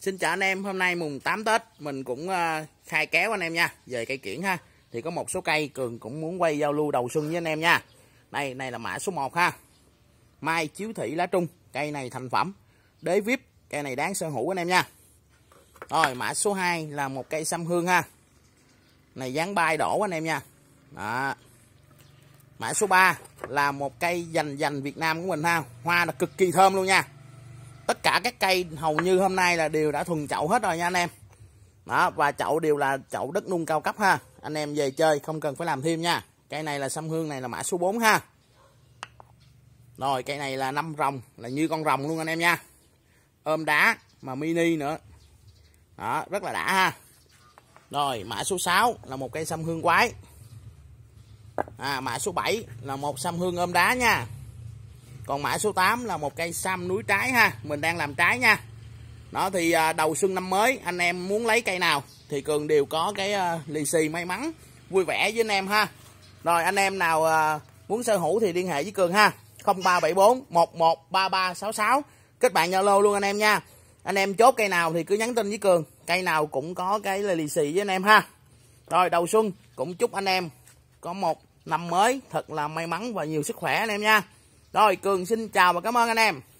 Xin chào anh em, hôm nay mùng 8 Tết mình cũng ờ, khai kéo anh em nha về cây kiển ha. Thì có một số cây Cường cũng muốn quay giao lưu đầu xuân với anh em nha. Đây, này là mã số 1 ha. Mai chiếu thị lá trung, cây này thành phẩm. Đế VIP, cây này đáng sở hữu anh em nha. Rồi, mã số 2 là một cây xăm hương ha. Này dáng bay đổ anh em nha. Đó. Mã số 3 là một cây dành dành Việt Nam của mình ha. Hoa là cực kỳ thơm luôn nha tất cả các cây hầu như hôm nay là đều đã thuần chậu hết rồi nha anh em đó và chậu đều là chậu đất nung cao cấp ha anh em về chơi không cần phải làm thêm nha cây này là sâm hương này là mã số 4 ha rồi cây này là năm rồng là như con rồng luôn anh em nha ôm đá mà mini nữa đó rất là đã ha rồi mã số 6 là một cây sâm hương quái à mã số 7 là một sâm hương ôm đá nha còn mã số 8 là một cây sam núi trái ha mình đang làm trái nha đó thì à, đầu xuân năm mới anh em muốn lấy cây nào thì cường đều có cái à, lì xì may mắn vui vẻ với anh em ha rồi anh em nào à, muốn sở hữu thì liên hệ với cường ha 0374 113366 kết bạn Zalo luôn anh em nha anh em chốt cây nào thì cứ nhắn tin với cường cây nào cũng có cái lì xì với anh em ha rồi đầu xuân cũng chúc anh em có một năm mới thật là may mắn và nhiều sức khỏe anh em nha rồi cường xin chào và cảm ơn anh em